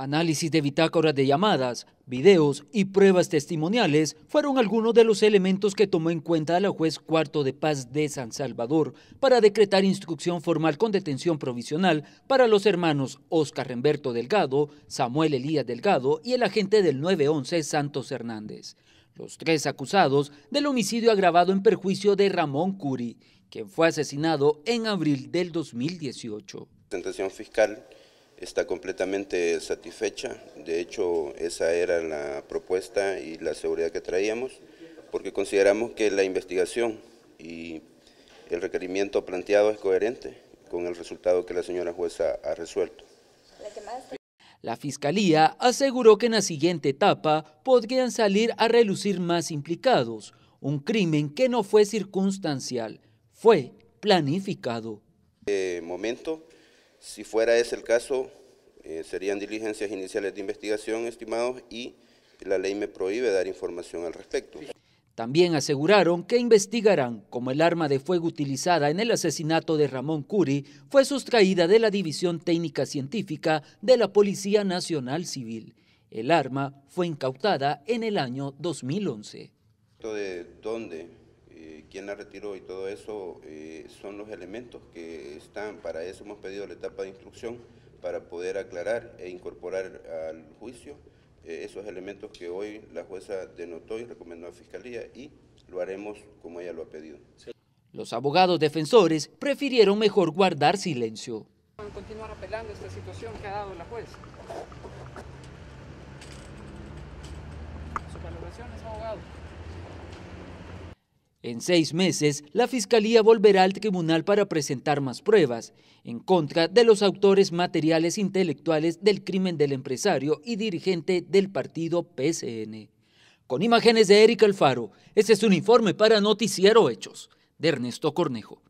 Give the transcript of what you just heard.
Análisis de bitácoras de llamadas, videos y pruebas testimoniales fueron algunos de los elementos que tomó en cuenta la juez cuarto de paz de San Salvador para decretar instrucción formal con detención provisional para los hermanos Oscar Remberto Delgado, Samuel Elías Delgado y el agente del 911 Santos Hernández. Los tres acusados del homicidio agravado en perjuicio de Ramón Curi, quien fue asesinado en abril del 2018. tentación fiscal está completamente satisfecha. De hecho, esa era la propuesta y la seguridad que traíamos, porque consideramos que la investigación y el requerimiento planteado es coherente con el resultado que la señora jueza ha resuelto. La Fiscalía aseguró que en la siguiente etapa podrían salir a relucir más implicados, un crimen que no fue circunstancial, fue planificado. Eh, momento, si fuera ese el caso, eh, serían diligencias iniciales de investigación, estimados, y la ley me prohíbe dar información al respecto. También aseguraron que investigarán cómo el arma de fuego utilizada en el asesinato de Ramón Curi fue sustraída de la División Técnica Científica de la Policía Nacional Civil. El arma fue incautada en el año 2011. ¿De dónde quién la retiró y todo eso eh, son los elementos que están. Para eso hemos pedido la etapa de instrucción para poder aclarar e incorporar al juicio eh, esos elementos que hoy la jueza denotó y recomendó a la Fiscalía y lo haremos como ella lo ha pedido. Los abogados defensores prefirieron mejor guardar silencio. Continuar apelando esta situación que ha dado la jueza. abogado. En seis meses, la Fiscalía volverá al tribunal para presentar más pruebas en contra de los autores materiales intelectuales del crimen del empresario y dirigente del partido PSN. Con imágenes de Erika Alfaro, este es un informe para Noticiero Hechos, de Ernesto Cornejo.